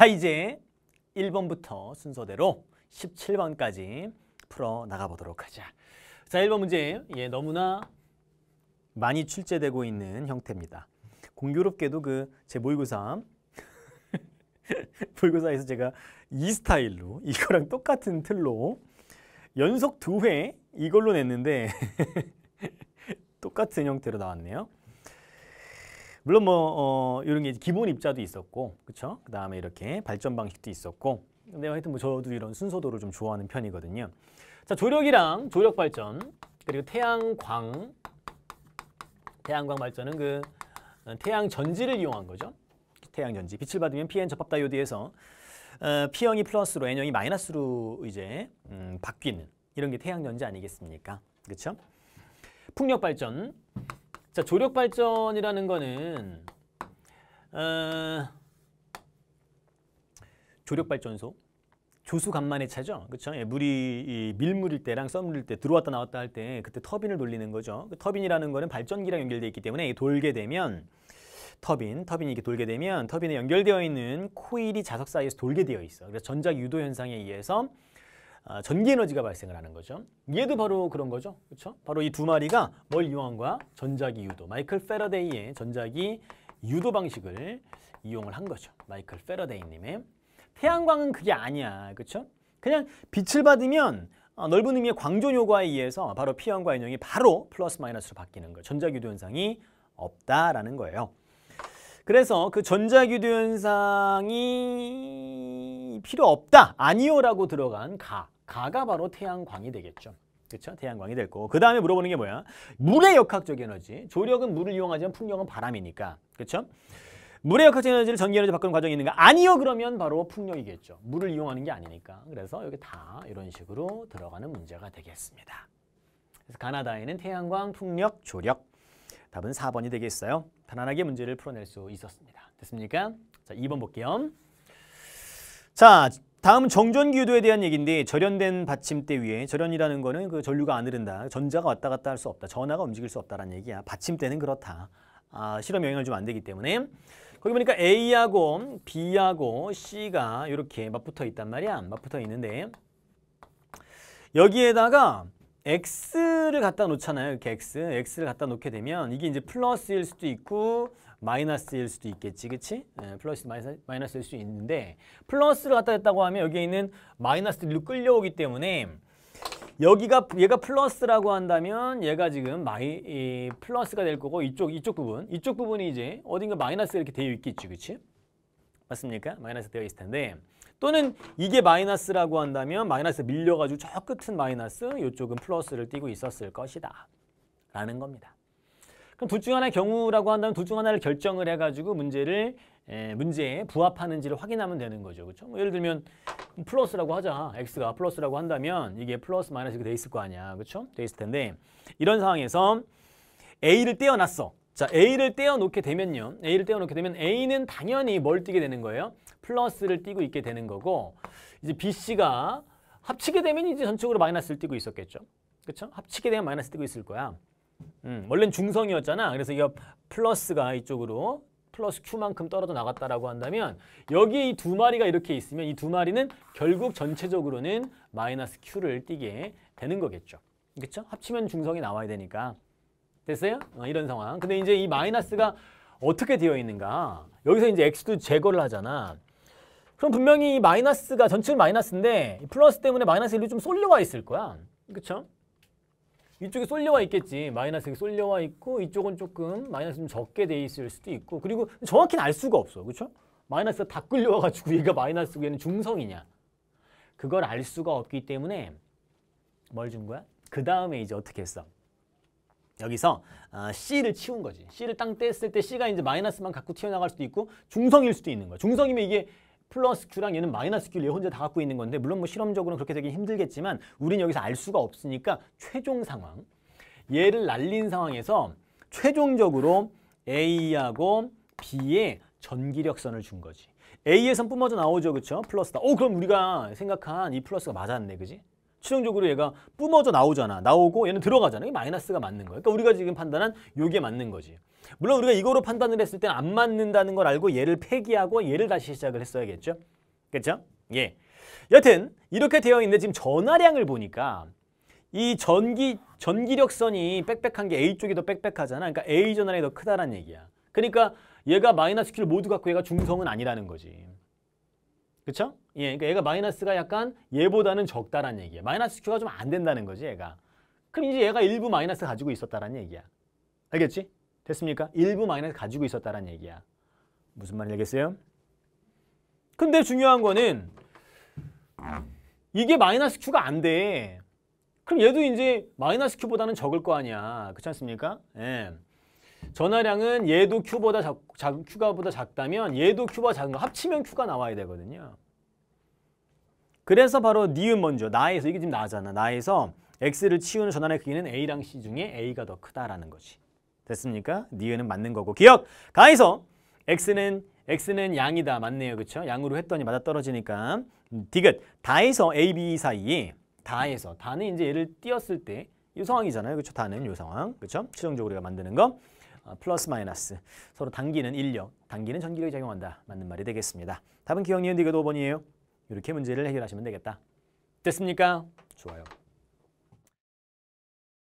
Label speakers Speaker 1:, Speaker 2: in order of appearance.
Speaker 1: 자 이제 1번부터 순서대로 17번까지 풀어나가 보도록 하자. 자 1번 문제 예, 너무나 많이 출제되고 있는 형태입니다. 공교롭게도 그제 모의고사 모의고사에서 제가 이 스타일로 이거랑 똑같은 틀로 연속 두 회 이걸로 냈는데 똑같은 형태로 나왔네요. 물론 뭐 어, 이런 게 기본 입자도 있었고 그렇죠? 그다음에 이렇게 발전 방식도 있었고 근데 하여튼 뭐 저도 이런 순서도를 좀 좋아하는 편이거든요. 자, 조력이랑 조력 발전 그리고 태양광 태양광 발전은 그 어, 태양 전지를 이용한 거죠. 태양 전지 빛을 받으면 PN 접합 다이오드에서 어, P형이 플러스로 N형이 마이너스로 이제 음, 바뀌는 이런 게 태양 전지 아니겠습니까? 그렇죠? 풍력 발전 자, 조력 발전이라는 거는 어, 조력 발전소 조수 간만의 차죠. 그렇죠? 물이 밀물일 때랑 썸물일 때 들어왔다 나왔다 할 때 그때 터빈을 돌리는 거죠. 그 터빈이라는 거는 발전기랑 연결돼 있기 때문에 돌게 되면 터빈, 터빈이 이렇게 돌게 되면 터빈에 연결되어 있는 코일이 자석 사이에서 돌게 되어 있어. 그래서 전자 유도 현상에 의해서 아, 전기 에너지가 발생을 하는 거죠. 얘도 바로 그런 거죠. 그렇죠? 바로 이 두 마리가 뭘 이용한 거야? 전자기 유도. 마이클 페러데이의 전자기 유도 방식을 이용을 한 거죠. 마이클 페러데이 님의 태양광은 그게 아니야. 그렇죠? 그냥 빛을 받으면 어, 넓은 의미의 광존 효과에 의해서 바로 P형과 인형이 바로 플러스 마이너스로 바뀌는 거예요. 전자기도 현상이 없다라는 거예요. 그래서 그전자기도 현상이 필요 없다. 아니요라고 들어간 가. 가가 바로 태양광이 되겠죠. 그렇죠? 태양광이 될 거고. 그 다음에 물어보는 게 뭐야? 물의 역학적 에너지. 조력은 물을 이용하지만 풍력은 바람이니까. 그렇죠? 물의 역학적 에너지를 전기에너지 바꾸는 과정이 있는가? 아니요 그러면 바로 풍력이겠죠. 물을 이용하는 게 아니니까. 그래서 여기 다 이런 식으로 들어가는 문제가 되겠습니다. 그래서 가나다에는 태양광, 풍력, 조력 답은 4번이 되겠어요. 편안하게 문제를 풀어낼 수 있었습니다. 됐습니까? 자, 2번 볼게요. 자, 다음 정전기도에 대한 얘기인데 절연된 받침대 위에 절연이라는 거는 그 전류가 안 흐른다. 전자가 왔다 갔다 할 수 없다. 전하가 움직일 수 없다라는 얘기야. 받침대는 그렇다. 아, 실험 영향을 주안 되기 때문에 거기 보니까 A하고 B하고 C가 이렇게 맞붙어 있단 말이야. 맞붙어 있는데 여기에다가 x를 갖다 놓잖아요. 이렇게 x, x를 갖다 놓게 되면 이게 이제 플러스일 수도 있고 마이너스일 수도 있겠지, 그렇 네, 예, 플러스 마이너스, 마이너스일 수 있는데 플러스를 갖다 댔다고 하면 여기에 있는 마이너스로 끌려오기 때문에 여기가 얘가 플러스라고 한다면 얘가 지금 마이 플러스가 될 거고 이쪽 이쪽 부분 이쪽 부분이 이제 어딘가 마이너스 이렇게 되어 있겠지, 그렇지? 맞습니까? 마이너스 되어 있을 텐데 또는 이게 마이너스라고 한다면 마이너스 밀려가지고 저 끝은 마이너스 이쪽은 플러스를 띄고 있었을 것이다 라는 겁니다. 그럼 둘 중 하나의 경우라고 한다면 둘 중 하나를 결정을 해가지고 문제를 에, 문제에 부합하는지를 확인하면 되는 거죠. 그렇죠? 뭐 예를 들면 플러스라고 하자. x가 플러스라고 한다면 이게 플러스 마이너스 이렇게 돼 있을 거 아니야. 그렇죠? 돼 있을 텐데 이런 상황에서 a를 떼어놨어. 자, A를 떼어놓게 되면요. A를 떼어놓게 되면 A는 당연히 뭘 띄게 되는 거예요? 플러스를 띄고 있게 되는 거고 이제 BC가 합치게 되면 이제 전적으로 마이너스를 띄고 있었겠죠. 그렇죠? 합치게 되면 마이너스 띄고 있을 거야. 음, 원래는 중성이었잖아. 그래서 이거 플러스가 이쪽으로 플러스 Q만큼 떨어져 나갔다라고 한다면 여기 이 두 마리가 이렇게 있으면 이 두 마리는 결국 전체적으로는 마이너스 Q를 띄게 되는 거겠죠. 그렇죠? 합치면 중성이 나와야 되니까. 됐어요? 어, 이런 상황. 근데 이제 이 마이너스가 어떻게 되어 있는가? 여기서 이제 x도 제거를 하잖아. 그럼 분명히 이 마이너스가 전체 마이너스인데 플러스 때문에 마이너스 1로 좀 쏠려와 있을 거야. 그렇죠? 이쪽에 쏠려와 있겠지. 마이너스가 쏠려와 있고 이쪽은 조금 마이너스 좀 적게 돼 있을 수도 있고 그리고 정확히는 알 수가 없어. 그렇죠? 마이너스가 다 끌려와가지고 얘가 마이너스고 얘는 중성이냐. 그걸 알 수가 없기 때문에 뭘 준 거야? 그 다음에 이제 어떻게 했어? 여기서 어, C를 치운 거지. C를 땅 뗐을 때 C가 이제 마이너스만 갖고 튀어나갈 수도 있고 중성일 수도 있는 거야. 중성이면 이게 플러스 Q랑 얘는 마이너스 Q를 얘 혼자 다 갖고 있는 건데 물론 뭐 실험적으로는 그렇게 되긴 힘들겠지만 우린 여기서 알 수가 없으니까 최종 상황 얘를 날린 상황에서 최종적으로 A하고 B의 전기력선을 준 거지. A에선 뿜어져 나오죠. 그렇죠? 플러스다. 오 그럼 우리가 생각한 이 플러스가 맞았네. 그지? 최종적으로 얘가 뿜어져 나오잖아. 나오고 얘는 들어가잖아. 이 마이너스가 맞는 거야. 그러니까 우리가 지금 판단한 요게 맞는 거지. 물론 우리가 이거로 판단을 했을 때는 안 맞는다는 걸 알고 얘를 폐기하고 얘를 다시 시작을 했어야겠죠. 그렇죠? 예. 여튼 이렇게 되어 있는데 지금 전화량을 보니까 이 전기 전기력선이 빽빽한 게 A 쪽이 더 빽빽하잖아. 그러니까 A 전화량이더 크다라는 얘기야. 그러니까 얘가 마이너스 Q를 모두 갖고 얘가 중성은 아니라는 거지. 그쵸? 예, 그러니까 얘가 마이너스가 약간 얘보다는 적다라는 얘기야. 마이너스 Q가 좀 안 된다는 거지, 얘가. 그럼 이제 얘가 일부 마이너스 가지고 있었다는 라 얘기야. 알겠지? 됐습니까? 일부 마이너스 가지고 있었다는 라 얘기야. 무슨 말인지 알겠어요? 근데 중요한 거는 이게 마이너스 Q가 안 돼. 그럼 얘도 이제 마이너스 Q보다는 적을 거 아니야. 그렇지 않습니까? 예. 전화량은 얘도 Q보다 작, 작, Q가 보다 작다면 얘도 Q가 작은 거 합치면 Q가 나와야 되거든요. 그래서 바로 니은 먼저 나에서 이게 지금 나잖아. 나에서 X를 치우는 전환의 크기는 A랑 C 중에 A가 더 크다라는 거지. 됐습니까? 니은은 맞는 거고 기억! 가에서 X는 X는 양이다. 맞네요. 그렇죠? 양으로 했더니 맞아떨어지니까 음, 디귿 다에서 A, B 사이 에 다에서 다는 이제 얘를 띄었을 때 이 상황이잖아요. 그렇죠? 다는 이 상황. 그렇죠? 최종적으로 우리가 만드는 거. 어, 플러스 마이너스 서로 당기는 인력, 당기는 전기력이 작용한다. 맞는 말이 되겠습니다. 답은 기억 니은 디귿 5번이에요. 이렇게 문제를 해결하시면 되겠다. 됐습니까? 좋아요.